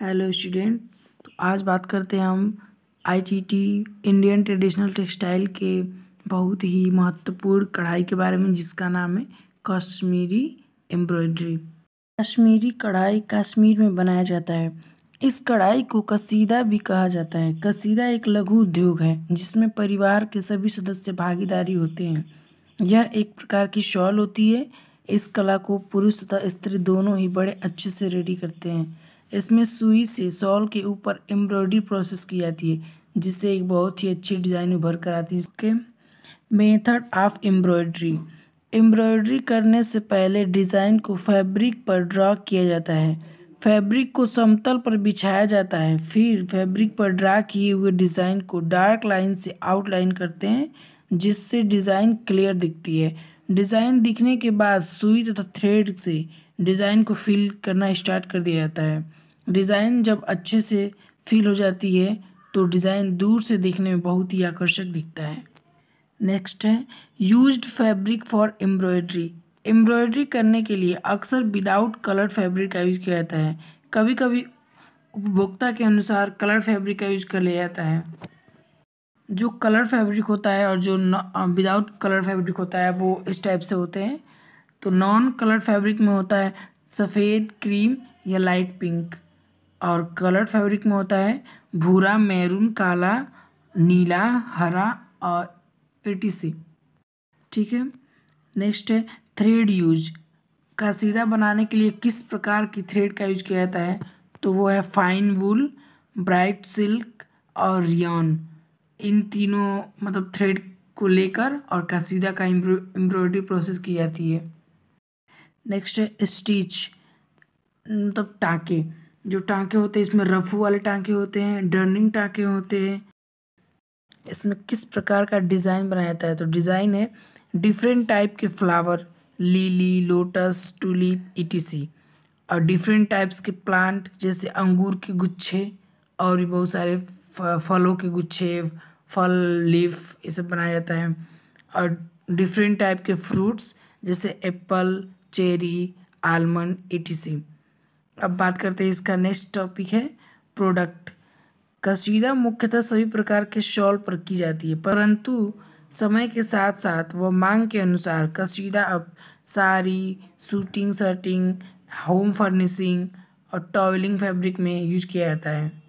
hello student तो आज बात करते हैं हम आईटीटी इंडियन ट्रेडिशनल टेक्सटाइल के बहुत ही महत्वपूर्ण कढ़ाई के बारे में जिसका नाम है कश्मीरी एम्ब्रॉयडरी कश्मीरी कढ़ाई कश्मीर में बनाया जाता है इस कढ़ाई को कसीदा भी कहा जाता है कसीदा एक लघु उद्योग है जिसमें परिवार के सभी सदस्य भागीदारी होते हैं यह एक प्रकार की शॉल होती है इस कला को पुरुष तथा स्त्री दोनों ही बड़े अच्छे से रेडी करते हैं इसमें सुई से सॉल के ऊपर एम्ब्रॉयडरी प्रोसेस की जाती है जिससे एक बहुत ही अच्छी डिज़ाइन उभर कर आती है इसके मेथड ऑफ एम्ब्रॉयड्री एम्ब्रॉयड्री करने से पहले डिज़ाइन को फैब्रिक पर ड्रा किया जाता है फैब्रिक को समतल पर बिछाया जाता है फिर फैब्रिक पर ड्रा किए हुए डिज़ाइन को डार्क लाइन से आउटलाइन करते हैं जिससे डिज़ाइन क्लियर दिखती है डिज़ाइन दिखने के बाद सुई तथा थ्रेड से डिज़ाइन को फिल करना स्टार्ट कर दिया जाता है डिज़ाइन जब अच्छे से फील हो जाती है तो डिज़ाइन दूर से देखने में बहुत ही आकर्षक दिखता है नेक्स्ट है used fabric for embroidery embroidery करने के लिए अक्सर विदाउट कलर फैब्रिक का यूज़ किया जाता है कभी कभी उपभोक्ता के अनुसार कलर फैब्रिक का यूज़ कर लिया जाता है जो कलर फैब्रिक होता है और जो विदाउट कलर फैब्रिक होता है वो इस टाइप से होते हैं तो नॉन कलर फैब्रिक में होता है सफ़ेद क्रीम या लाइट पिंक और कलर्ड फैब्रिक में होता है भूरा मैरून काला नीला हरा और ए ठीक है नेक्स्ट है थ्रेड यूज का सीधा बनाने के लिए किस प्रकार की थ्रेड का यूज किया जाता है तो वो है फाइन वूल ब्राइट सिल्क और रियन इन तीनों मतलब थ्रेड को लेकर और कसीदा का एम्ब्रॉयडरी प्रोसेस की जाती है नेक्स्ट है स्टिच मतलब टाके जो टाँके होते हैं इसमें रफू वाले टाँके होते हैं डर्निंग टाँके होते हैं इसमें किस प्रकार का डिज़ाइन बनाया जाता है तो डिज़ाइन है डिफरेंट टाइप के फ्लावर लीली लोटस टूलिप ई और डिफरेंट टाइप्स के प्लांट जैसे अंगूर के गुच्छे और भी बहुत सारे फलों के गुच्छे फल लीफ ये सब बनाया जाता है और डिफरेंट टाइप के फ्रूट्स जैसे एप्पल चेरी आलमंड ई अब बात करते हैं इसका नेक्स्ट टॉपिक है प्रोडक्ट कशीदा मुख्यतः सभी प्रकार के शॉल पर की जाती है परंतु समय के साथ साथ व मांग के अनुसार कशीदा अब sari suiting shirting home furnishing और टॉवलिंग फैब्रिक में यूज किया जाता है